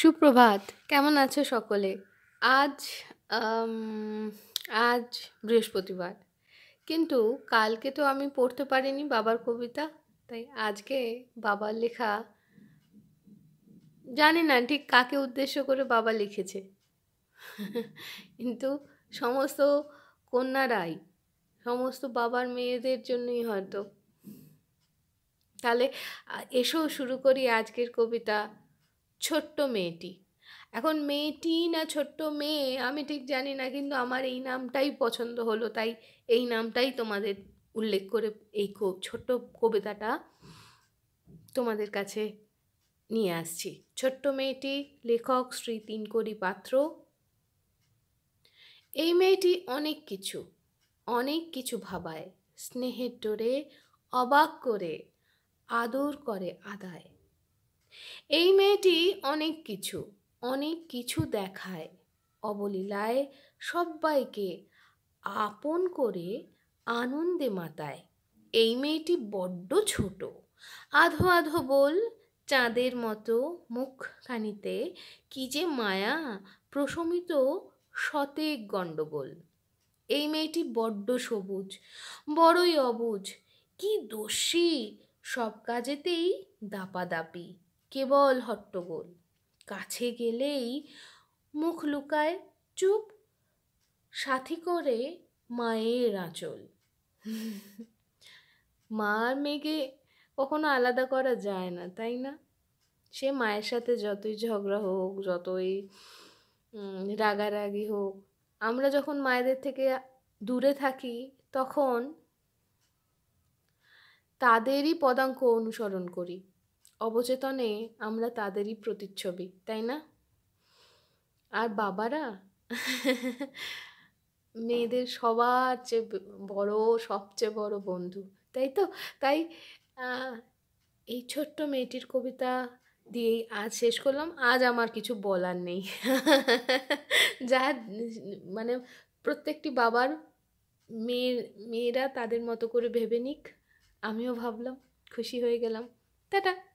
সুপ্রভাত কেমন আছে সকলে আজ আজ বৃহস্পতিবার কিন্তু কালকে তো আমি পড়তে পারিনি বাবার কবিতা তাই আজকে বাবার লেখা জানি না ঠিক কাকে উদ্দেশ্য করে বাবা লিখেছে কিন্তু সমস্ত কন্যারাই সমস্ত বাবার মেয়েদের জন্যই হয়তো তাহলে এসো শুরু করি আজকের কবিতা ছোট্ট মেয়েটি এখন মেয়েটি না ছোট্ট মেয়ে আমি ঠিক জানি না কিন্তু আমার এই নামটাই পছন্দ হলো তাই এই নামটাই তোমাদের উল্লেখ করে এই ছোট্ট কবিতাটা তোমাদের কাছে নিয়ে আসছি ছোট্ট মেয়েটি লেখক শ্রী তিনকরি পাত্র এই মেয়েটি অনেক কিছু অনেক কিছু ভাবায় স্নেহের ডোরে অবাক করে আদর করে আদায় এই মেয়েটি অনেক কিছু অনেক কিছু দেখায় অবলীলায় সব্বাইকে আপন করে আনন্দে মাতায় এই মেয়েটি বড্ড ছোট আধো আধো বল চাঁদের মতো মুখখানিতে কি যে মায়া প্রশমিত সতেক গণ্ডগোল এই মেয়েটি বড্ড সবুজ বড়ই অবুজ কি দোষী সব কাজেতেই দাপাদাপি কেবল হট্টগোল কাছে গেলেই মুখ লুকায় চুপ সাথী করে মায়ের আঁচল মার মেঘে মেয়েকে কখনো আলাদা করা যায় না তাই না সে মায়ের সাথে যতই ঝগড়া হোক যতই রাগারাগি হোক আমরা যখন মায়েদের থেকে দূরে থাকি তখন তাদেরই পদাঙ্ক অনুসরণ করি অবচেতনে আমরা তাদেরই প্রতিচ্ছবি তাই না আর বাবারা মেয়েদের সবার চেয়ে বড় সবচেয়ে বড় বন্ধু তাই তো তাই এই ছোট্ট মেয়েটির কবিতা দিয়েই আজ শেষ করলাম আজ আমার কিছু বলার নেই যা মানে প্রত্যেকটি বাবার মেয়ের মেয়েরা তাদের মতো করে ভেবে নিক আমিও ভাবলাম খুশি হয়ে গেলাম টাটা